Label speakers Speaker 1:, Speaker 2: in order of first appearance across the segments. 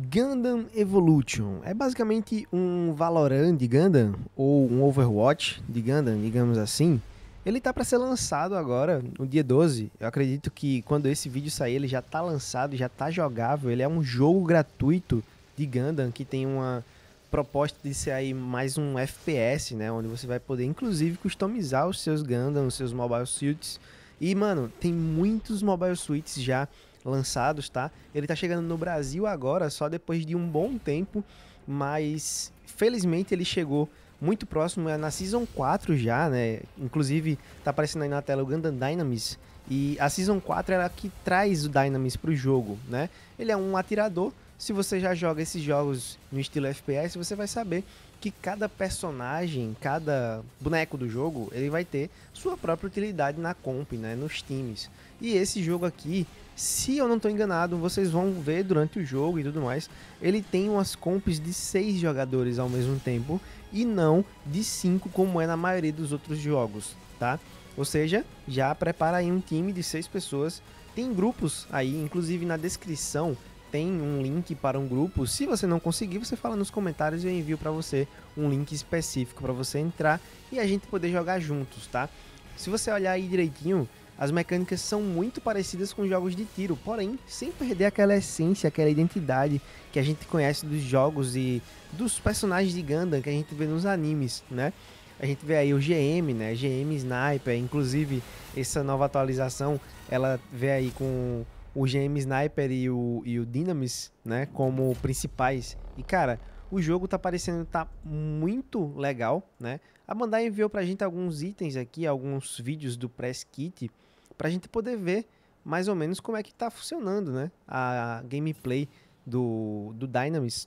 Speaker 1: Gundam Evolution é basicamente um Valorant de Gundam ou um Overwatch de Gundam, digamos assim. Ele tá para ser lançado agora, no dia 12. Eu acredito que quando esse vídeo sair, ele já tá lançado, já tá jogável. Ele é um jogo gratuito de Gundam que tem uma proposta de ser aí mais um FPS, né, onde você vai poder inclusive customizar os seus Gundam, os seus mobile suits. E mano, tem muitos mobile suits já lançados, tá? Ele tá chegando no Brasil agora, só depois de um bom tempo, mas felizmente ele chegou muito próximo, é na Season 4 já, né? Inclusive, tá aparecendo aí na tela o Gundam Dynamis. E a Season 4 é a que traz o Dynamis pro jogo, né? Ele é um atirador se você já joga esses jogos no estilo FPS, você vai saber que cada personagem, cada boneco do jogo, ele vai ter sua própria utilidade na comp, né, nos times. E esse jogo aqui, se eu não estou enganado, vocês vão ver durante o jogo e tudo mais, ele tem umas comps de seis jogadores ao mesmo tempo e não de cinco como é na maioria dos outros jogos, tá? Ou seja, já prepara aí um time de seis pessoas. Tem grupos aí, inclusive na descrição tem um link para um grupo. Se você não conseguir, você fala nos comentários e eu envio para você um link específico para você entrar e a gente poder jogar juntos, tá? Se você olhar aí direitinho, as mecânicas são muito parecidas com jogos de tiro, porém sem perder aquela essência, aquela identidade que a gente conhece dos jogos e dos personagens de Gundam que a gente vê nos animes, né? A gente vê aí o GM, né? GM Sniper, inclusive essa nova atualização, ela vê aí com o GM Sniper e o, e o Dynamis, né, como principais. E, cara, o jogo tá parecendo tá muito legal, né? A Bandai enviou pra gente alguns itens aqui, alguns vídeos do Press Kit, pra gente poder ver mais ou menos como é que tá funcionando, né? A gameplay do, do Dynamis,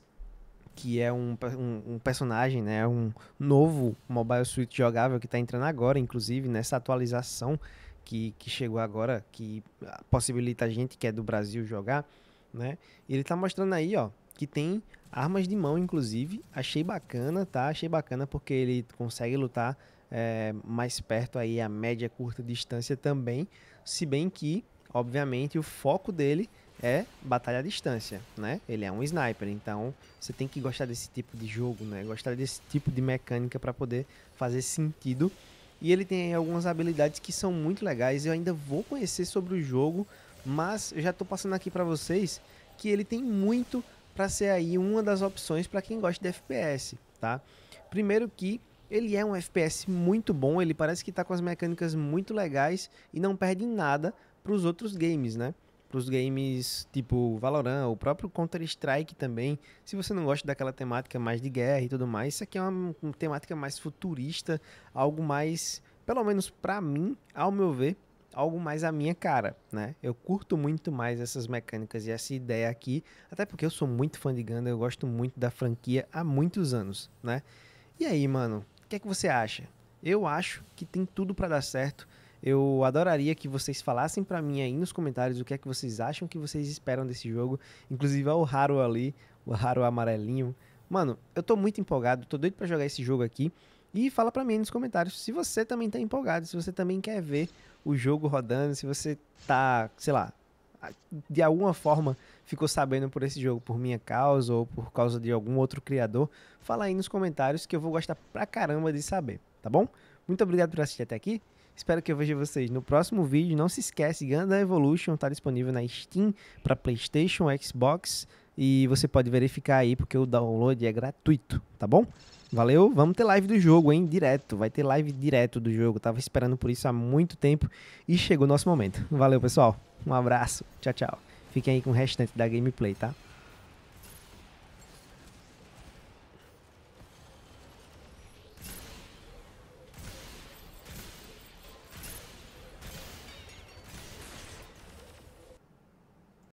Speaker 1: que é um, um, um personagem, né? Um novo Mobile Suit jogável que tá entrando agora, inclusive, nessa atualização que, que chegou agora, que possibilita a gente que é do Brasil jogar, né? Ele tá mostrando aí, ó, que tem armas de mão, inclusive. Achei bacana, tá? Achei bacana porque ele consegue lutar é, mais perto aí a média curta distância também, se bem que, obviamente, o foco dele é batalha à distância, né? Ele é um sniper, então você tem que gostar desse tipo de jogo, né? Gostar desse tipo de mecânica para poder fazer sentido e ele tem algumas habilidades que são muito legais. Eu ainda vou conhecer sobre o jogo, mas já estou passando aqui para vocês que ele tem muito para ser aí uma das opções para quem gosta de FPS, tá? Primeiro que ele é um FPS muito bom, ele parece que está com as mecânicas muito legais e não perde em nada para os outros games, né? para os games tipo Valorant, o próprio Counter-Strike também. Se você não gosta daquela temática mais de guerra e tudo mais, isso aqui é uma, uma temática mais futurista, algo mais, pelo menos para mim, ao meu ver, algo mais à minha cara, né? Eu curto muito mais essas mecânicas e essa ideia aqui, até porque eu sou muito fã de Gundam, eu gosto muito da franquia há muitos anos, né? E aí, mano, o que é que você acha? Eu acho que tem tudo para dar certo. Eu adoraria que vocês falassem para mim aí nos comentários o que é que vocês acham que vocês esperam desse jogo. Inclusive o Haru ali, o Haru amarelinho. Mano, eu tô muito empolgado, tô doido para jogar esse jogo aqui. E fala para mim aí nos comentários se você também tá empolgado, se você também quer ver o jogo rodando, se você tá, sei lá, de alguma forma ficou sabendo por esse jogo por minha causa ou por causa de algum outro criador, fala aí nos comentários que eu vou gostar pra caramba de saber, tá bom? Muito obrigado por assistir até aqui. Espero que eu veja vocês no próximo vídeo. Não se esquece, Ganda Evolution está disponível na Steam para PlayStation, Xbox e você pode verificar aí porque o download é gratuito, tá bom? Valeu, vamos ter live do jogo, hein? Direto, vai ter live direto do jogo. Tava esperando por isso há muito tempo e chegou o nosso momento. Valeu, pessoal. Um abraço. Tchau, tchau. Fiquem aí com o restante da gameplay, tá?